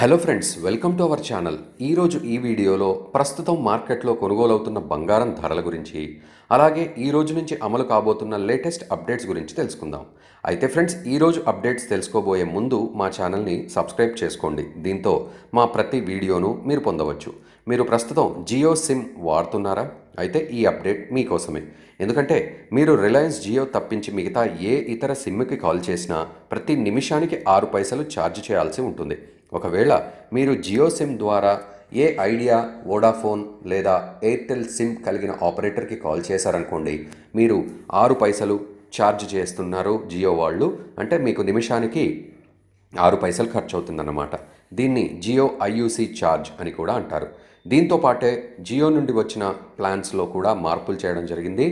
hello friends welcome to our channel ఈరోజు ఈ వీడియోలో ప్రస్తుతం మార్కెట్లో కొనుగోలవుతున్న బంగారం ధరల గురించి అలాగే ఈ రోజు నుంచి అమలు కాబోతున్న లేటెస్ట్ అప్డేట్స్ గురించి తెలుసుకుందాం అయితే ఫ్రెండ్స్ ఈరోజు అప్డేట్స్ తెలుసుకోబోయే ముందు మా ఛానల్ని సబ్స్క్రైబ్ చేసుకోండి దీంతో మా ప్రతి వీడియోను మీరు పొందవచ్చు మీరు ప్రస్తుతం జియో సిమ్ వాడుతున్నారా అయితే ఈ అప్డేట్ మీకోసమే ఎందుకంటే మీరు రిలయన్స్ జియో తప్పించి మిగతా ఏ ఇతర సిమ్కి కాల్ చేసినా ప్రతి నిమిషానికి ఆరు పైసలు ఛార్జ్ చేయాల్సి ఉంటుంది ఒకవేళ మీరు జియో సిమ్ ద్వారా ఏ ఐడియా వోడాఫోన్ లేదా ఎయిర్టెల్ సిమ్ కలిగిన ఆపరేటర్కి కాల్ చేశారనుకోండి మీరు ఆరు పైసలు ఛార్జ్ చేస్తున్నారు జియో వాళ్ళు అంటే మీకు నిమిషానికి ఆరు పైసలు ఖర్చు అవుతుందన్నమాట దీన్ని జియో ఐయూసీ ఛార్జ్ అని కూడా అంటారు దీంతో పాటే జియో నుండి వచ్చిన ప్లాన్స్లో కూడా మార్పులు చేయడం జరిగింది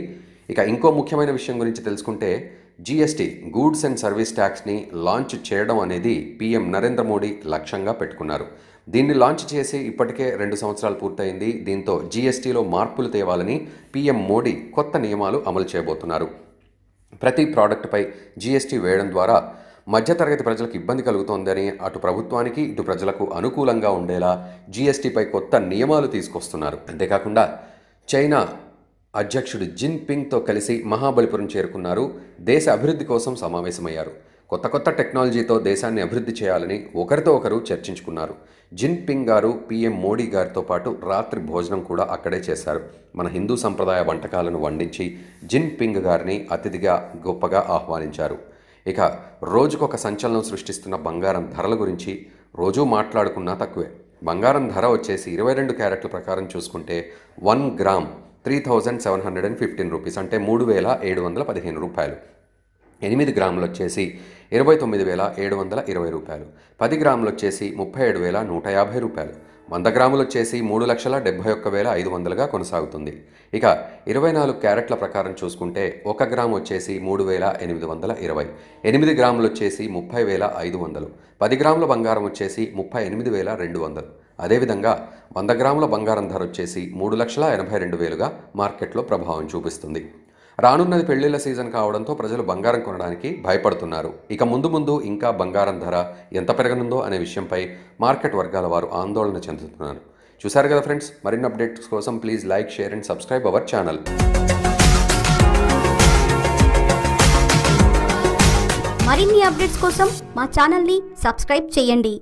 ఇక ఇంకో ముఖ్యమైన విషయం గురించి తెలుసుకుంటే జీఎస్టీ గూడ్స్ అండ్ సర్వీస్ ట్యాక్స్ని లాంచ్ చేయడం అనేది పీఎం నరేంద్ర మోడీ లక్ష్యంగా పెట్టుకున్నారు దీన్ని లాంచ్ చేసి ఇప్పటికే రెండు సంవత్సరాలు పూర్తయింది దీంతో జీఎస్టీలో మార్పులు తేవాలని పీఎం మోడీ కొత్త నియమాలు అమలు చేయబోతున్నారు ప్రతి ప్రోడక్ట్పై జీఎస్టీ వేయడం ద్వారా మధ్యతరగతి ప్రజలకు ఇబ్బంది కలుగుతోందని అటు ప్రభుత్వానికి ఇటు ప్రజలకు అనుకూలంగా ఉండేలా జీఎస్టీపై కొత్త నియమాలు తీసుకొస్తున్నారు అంతేకాకుండా చైనా అధ్యక్షుడు జిన్ పింగ్తో కలిసి మహాబలిపురం చేరుకున్నారు దేశ అభివృద్ధి కోసం సమావేశమయ్యారు కొత్త కొత్త టెక్నాలజీతో దేశాన్ని అభివృద్ధి చేయాలని ఒకరితో ఒకరు చర్చించుకున్నారు జిన్పింగ్ గారు పీఎం మోడీ గారితో పాటు రాత్రి భోజనం కూడా అక్కడే చేశారు మన హిందూ సంప్రదాయ వంటకాలను వండించి జిన్పింగ్ గారిని అతిథిగా గొప్పగా ఆహ్వానించారు ఇక రోజుకొక సంచలనం సృష్టిస్తున్న బంగారం ధరల గురించి రోజూ మాట్లాడుకున్నా తక్కువే బంగారం ధర వచ్చేసి ఇరవై రెండు క్యారెట్ల ప్రకారం చూసుకుంటే one gram three thousand seven hundred and fifteen rupees అంటే మూడు వేల ఏడు వందల పదిహేను రూపాయలు ఎనిమిది గ్రాములు వచ్చేసి ఇరవై తొమ్మిది వేల ఏడు వందల ఇరవై రూపాయలు పది గ్రాములు వచ్చేసి ముప్పై ఏడు వేల నూట యాభై రూపాయలు వంద గ్రాములు వచ్చేసి మూడు లక్షల డెబ్బై ఒక్క వేల ఐదు వందలుగా కొనసాగుతుంది ఇక ఇరవై నాలుగు క్యారెట్ల ప్రకారం చూసుకుంటే ఒక గ్రాము వచ్చేసి మూడు వేల ఎనిమిది వందల ఇరవై ఎనిమిది గ్రాములు వచ్చేసి ముప్పై వేల ఐదు వందలు పది గ్రాముల బంగారం వచ్చేసి ముప్పై ఎనిమిది వేల రెండు వందలు అదేవిధంగా వంద గ్రాముల బంగారం ధర వచ్చేసి మూడు లక్షల ఎనభై రెండు వేలుగా మార్కెట్లో ప్రభావం చూపిస్తుంది రానున్నది పెళ్లిళ్ల సీజన్ కావడంతో ప్రజలు బంగారం కొనడానికి భయపడుతున్నారు ఇక ముందు ముందు ఇంకా బంగారం ధర ఎంత పెరగనుందో అనే విషయంపై మార్కెట్ వర్గాల వారు ఆందోళన చెందుతున్నారు చూశారు కదా ఫ్రెండ్స్ మరిన్ని అప్డేట్స్ కోసం please like share and subscribe our channel మరిన్ని అప్డేట్స్ కోసం మా ఛానల్ని సబ్స్క్రైబ్ చేయండి